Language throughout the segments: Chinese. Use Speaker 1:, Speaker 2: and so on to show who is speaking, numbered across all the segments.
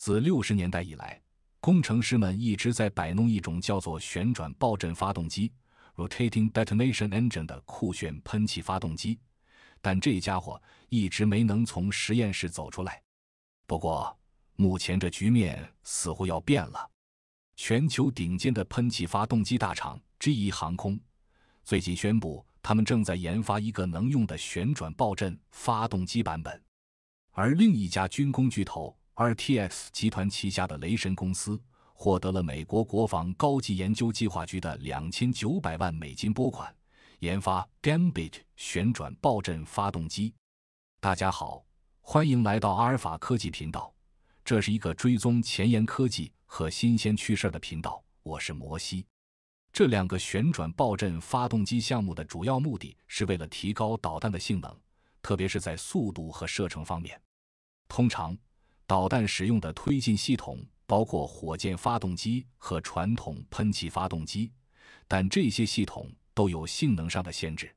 Speaker 1: 自六十年代以来，工程师们一直在摆弄一种叫做旋转爆震发动机 （Rotating Detonation Engine） 的酷炫喷气发动机，但这家伙一直没能从实验室走出来。不过，目前这局面似乎要变了。全球顶尖的喷气发动机大厂 G- e 航空最近宣布，他们正在研发一个能用的旋转爆震发动机版本，而另一家军工巨头。RTX 集团旗下的雷神公司获得了美国国防高级研究计划局的两千九百万美金拨款，研发 Gambit 旋转爆震发动机。大家好，欢迎来到阿尔法科技频道，这是一个追踪前沿科技和新鲜趣事的频道。我是摩西。这两个旋转爆震发动机项目的主要目的是为了提高导弹的性能，特别是在速度和射程方面。通常。导弹使用的推进系统包括火箭发动机和传统喷气发动机，但这些系统都有性能上的限制。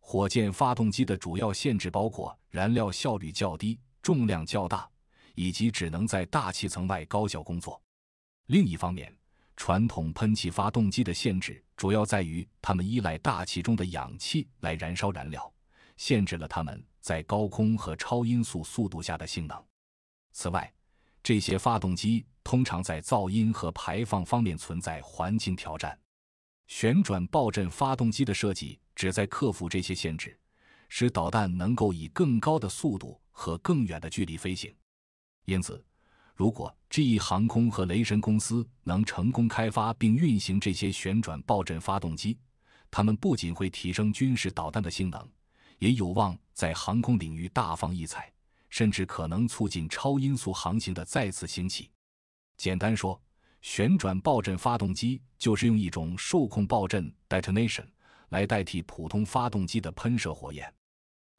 Speaker 1: 火箭发动机的主要限制包括燃料效率较低、重量较大，以及只能在大气层外高效工作。另一方面，传统喷气发动机的限制主要在于它们依赖大气中的氧气来燃烧燃料，限制了它们在高空和超音速速度下的性能。此外，这些发动机通常在噪音和排放方面存在环境挑战。旋转爆震发动机的设计旨在克服这些限制，使导弹能够以更高的速度和更远的距离飞行。因此，如果 G 航空和雷神公司能成功开发并运行这些旋转爆震发动机，它们不仅会提升军事导弹的性能，也有望在航空领域大放异彩。甚至可能促进超音速航行的再次兴起。简单说，旋转爆震发动机就是用一种受控爆震 （detonation） 来代替普通发动机的喷射火焰。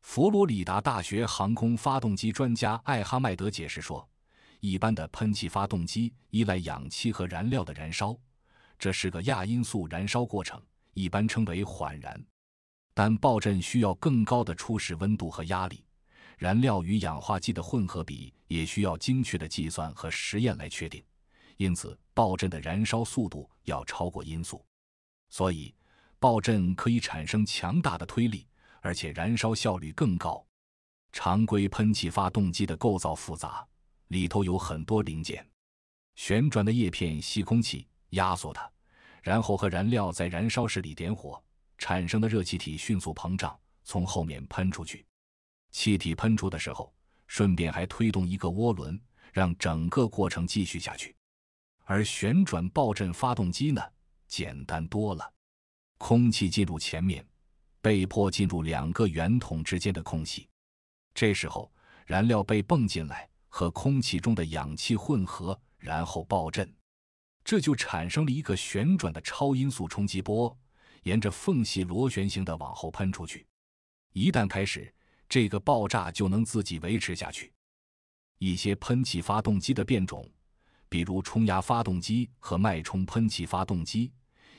Speaker 1: 佛罗里达大学航空发动机专家艾哈迈德解释说：“一般的喷气发动机依赖氧气和燃料的燃烧，这是个亚音速燃烧过程，一般称为缓燃。但爆震需要更高的初始温度和压力。”燃料与氧化剂的混合比也需要精确的计算和实验来确定，因此爆震的燃烧速度要超过音速，所以爆震可以产生强大的推力，而且燃烧效率更高。常规喷气发动机的构造复杂，里头有很多零件，旋转的叶片吸空气，压缩它，然后和燃料在燃烧室里点火，产生的热气体迅速膨胀，从后面喷出去。气体喷出的时候，顺便还推动一个涡轮，让整个过程继续下去。而旋转爆震发动机呢，简单多了。空气进入前面，被迫进入两个圆筒之间的空隙。这时候，燃料被泵进来，和空气中的氧气混合，然后爆震。这就产生了一个旋转的超音速冲击波，沿着缝隙螺旋形的往后喷出去。一旦开始。这个爆炸就能自己维持下去。一些喷气发动机的变种，比如冲压发动机和脉冲喷气发动机，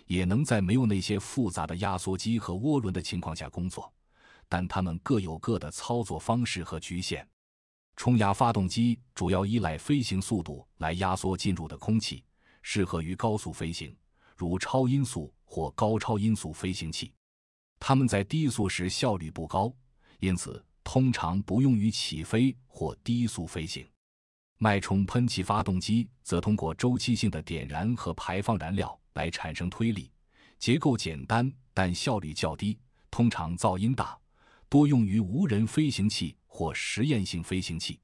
Speaker 1: 也能在没有那些复杂的压缩机和涡轮的情况下工作，但它们各有各的操作方式和局限。冲压发动机主要依赖飞行速度来压缩进入的空气，适合于高速飞行，如超音速或高超音速飞行器。它们在低速时效率不高。因此，通常不用于起飞或低速飞行。脉冲喷气发动机则通过周期性的点燃和排放燃料来产生推力，结构简单，但效率较低，通常噪音大，多用于无人飞行器或实验性飞行器。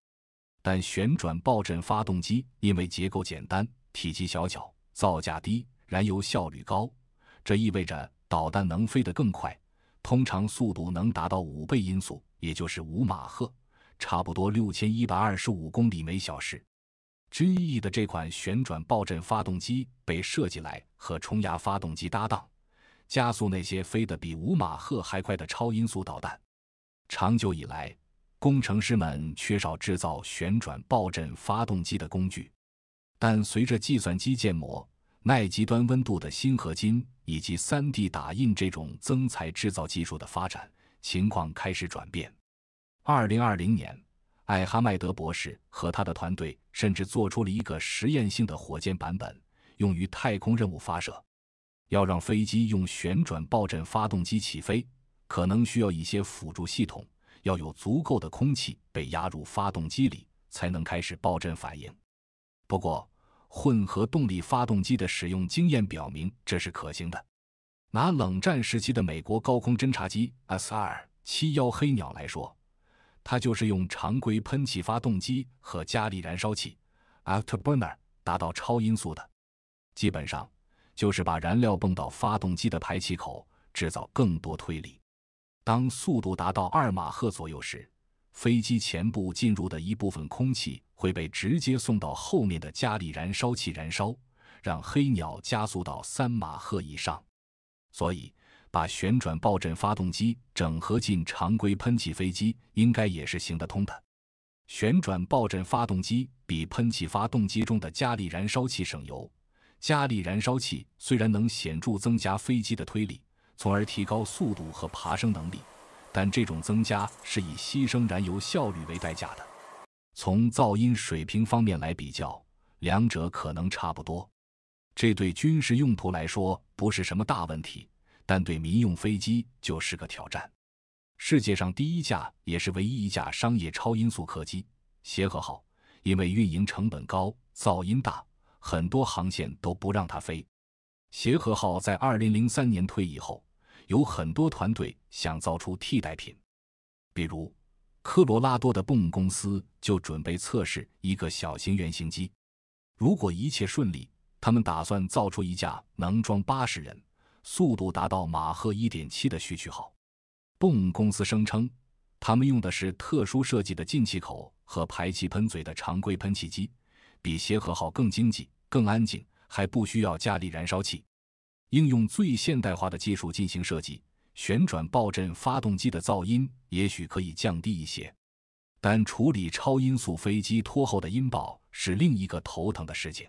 Speaker 1: 但旋转爆震发动机因为结构简单、体积小巧、造价低、燃油效率高，这意味着导弹能飞得更快。通常速度能达到五倍音速，也就是五马赫，差不多六千一百二十五公里每小时。军翼的这款旋转爆震发动机被设计来和冲压发动机搭档，加速那些飞得比五马赫还快的超音速导弹。长久以来，工程师们缺少制造旋转爆震发动机的工具，但随着计算机建模。耐极端温度的新合金以及 3D 打印这种增材制造技术的发展情况开始转变。2020年，艾哈迈德博士和他的团队甚至做出了一个实验性的火箭版本，用于太空任务发射。要让飞机用旋转爆震发动机起飞，可能需要一些辅助系统，要有足够的空气被压入发动机里，才能开始爆震反应。不过，混合动力发动机的使用经验表明，这是可行的。拿冷战时期的美国高空侦察机 S 二七幺黑鸟来说，它就是用常规喷气发动机和加力燃烧器 （afterburner） 达到超音速的。基本上就是把燃料泵到发动机的排气口，制造更多推力。当速度达到二马赫左右时，飞机前部进入的一部分空气会被直接送到后面的加力燃烧器燃烧，让黑鸟加速到三马赫以上。所以，把旋转爆震发动机整合进常规喷气飞机，应该也是行得通的。旋转爆震发动机比喷气发动机中的加力燃烧器省油。加力燃烧器虽然能显著增加飞机的推力，从而提高速度和爬升能力。但这种增加是以牺牲燃油效率为代价的。从噪音水平方面来比较，两者可能差不多。这对军事用途来说不是什么大问题，但对民用飞机就是个挑战。世界上第一架也是唯一一架商业超音速客机——协和号，因为运营成本高、噪音大，很多航线都不让它飞。协和号在2003年退役后。有很多团队想造出替代品，比如科罗拉多的泵公司就准备测试一个小型原型机。如果一切顺利，他们打算造出一架能装八十人、速度达到马赫一点七的“序曲号”。泵公司声称，他们用的是特殊设计的进气口和排气喷嘴的常规喷气机，比协和号更经济、更安静，还不需要加力燃烧器。应用最现代化的技术进行设计，旋转爆震发动机的噪音也许可以降低一些，但处理超音速飞机拖后的音爆是另一个头疼的事情。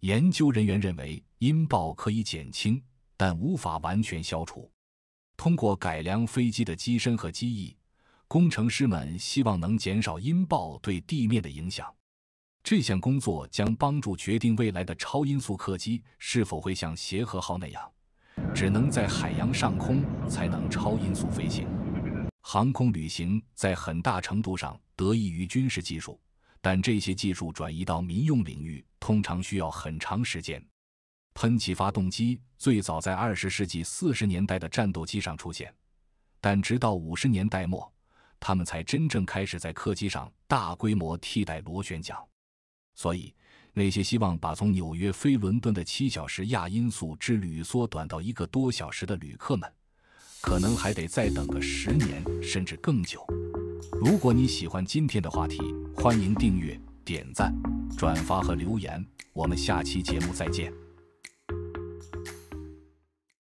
Speaker 1: 研究人员认为，音爆可以减轻，但无法完全消除。通过改良飞机的机身和机翼，工程师们希望能减少音爆对地面的影响。这项工作将帮助决定未来的超音速客机是否会像协和号那样，只能在海洋上空才能超音速飞行。航空旅行在很大程度上得益于军事技术，但这些技术转移到民用领域通常需要很长时间。喷气发动机最早在二十世纪四十年代的战斗机上出现，但直到五十年代末，他们才真正开始在客机上大规模替代螺旋桨。所以，那些希望把从纽约飞伦敦的七小时亚音速之旅缩短到一个多小时的旅客们，可能还得再等个十年甚至更久。如果你喜欢今天的话题，欢迎订阅、点赞、转发和留言。我们下期节目再见。